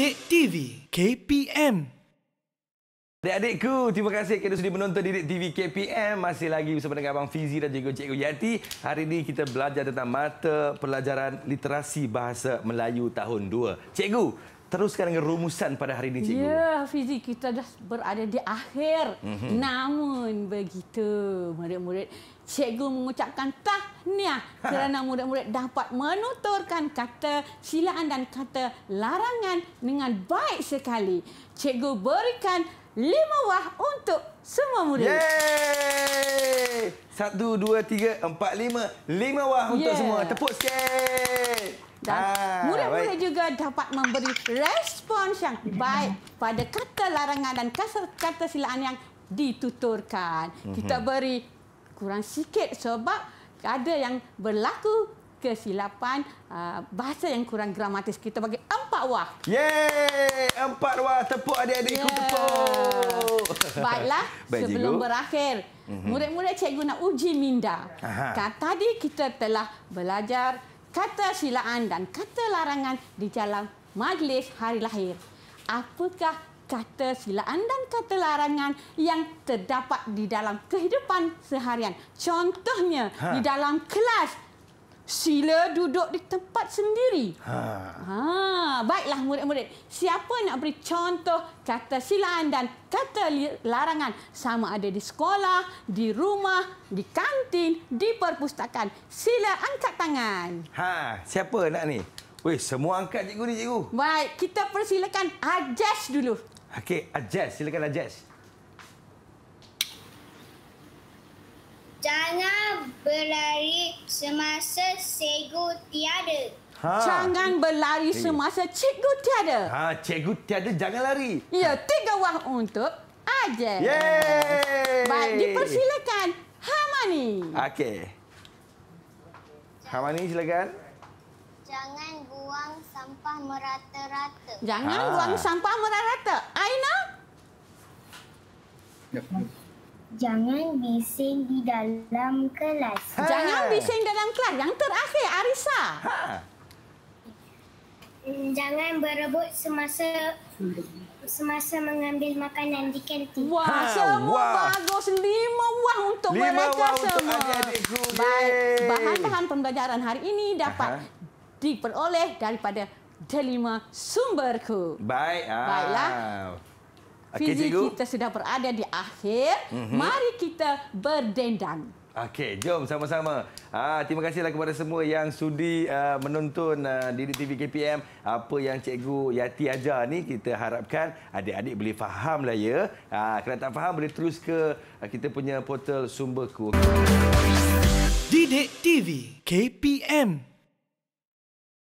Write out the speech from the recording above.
Didik TV KPM Adik-adikku, terima kasih kerana sudah menonton Didik TV KPM. Masih lagi bersama dengan Abang Fizi dan juga Cikgu Yati. Hari ini kita belajar tentang mata pelajaran literasi bahasa Melayu tahun 2. Cikgu, teruskan dengan rumusan pada hari ini, Cikgu. Ya, Hafizi, kita dah berada di akhir. Mm-hmm. Namun begitu, murid-murid, Cikgu mengucapkan tahniah ha. kerana murid-murid dapat menuturkan kata silaan dan kata larangan dengan baik sekali. Cikgu berikan lima wah untuk semua murid. Yeay! Satu, dua, tiga, empat, lima. Lima wah yeah. untuk semua. Tepuk sikit. Dan murid-murid ah, juga dapat memberi respons yang baik pada kata larangan dan kata silaan yang dituturkan. Mm -hmm. Kita mhm. beri kurang sikit sebab ada yang berlaku kesilapan uh, bahasa yang kurang gramatis kita bagi empat wah. Yeay, empat wah tepuk adik-adik yeah. tepuk. Baiklah, Baik sebelum cikgu. berakhir, mhm. murid-murid cikgu nak uji minda. kata tadi kita telah belajar kata silaan dan kata larangan di dalam majlis hari lahir. Apakah kata silaan dan kata larangan yang terdapat di dalam kehidupan seharian? Contohnya ha. di dalam kelas sila duduk di tempat sendiri. Ha. Ha. Baiklah murid-murid, siapa nak beri contoh kata silaan dan kata larangan sama ada di sekolah, di rumah, di kantin, di perpustakaan. Sila angkat tangan. Ha. Siapa nak ni? Weh, semua angkat cikgu ni cikgu. Baik, kita persilakan Ajaz dulu. Okey, Ajaz. Silakan Ajaz. Jangan berlari semasa cikgu tiada. Ha. Jangan berlari semasa cikgu tiada. Ha, cikgu tiada jangan lari. Ya, tiga wah untuk Ajar. Baik, dipersilakan Hamani. Okey. Hamani silakan. Jangan buang sampah merata-rata. Jangan ha. buang sampah merata-rata. Aina? Ya. Jangan bising di dalam kelas. Ha. Jangan bising dalam kelas. Yang terakhir, Arisa. Ha. Hmm, jangan berebut semasa semasa mengambil makanan di kantin. Wah, ha, semua wah. bagus. Lima wah untuk Lima mereka wah semua. Baik, bahan-bahan pembelajaran hari ini dapat Aha. diperoleh daripada delima sumberku. Baik. Ah. Baiklah. Fizik okay, kita sudah berada di akhir. Mm -hmm. Mari kita berdendang. Okey, jom sama-sama. Ah, terima kasihlah kepada semua yang sudi uh, menonton uh, ah, diri TV KPM. Apa yang Cikgu Yati ajar ni kita harapkan adik-adik boleh lah ya. Ah, kalau tak faham boleh terus ke uh, kita punya portal Sumberku. Didik TV KPM.